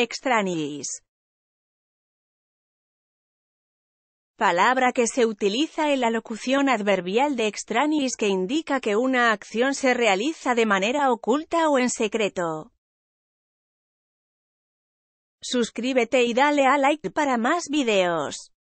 Extranis. Palabra que se utiliza en la locución adverbial de extranis que indica que una acción se realiza de manera oculta o en secreto. Suscríbete y dale a like para más videos.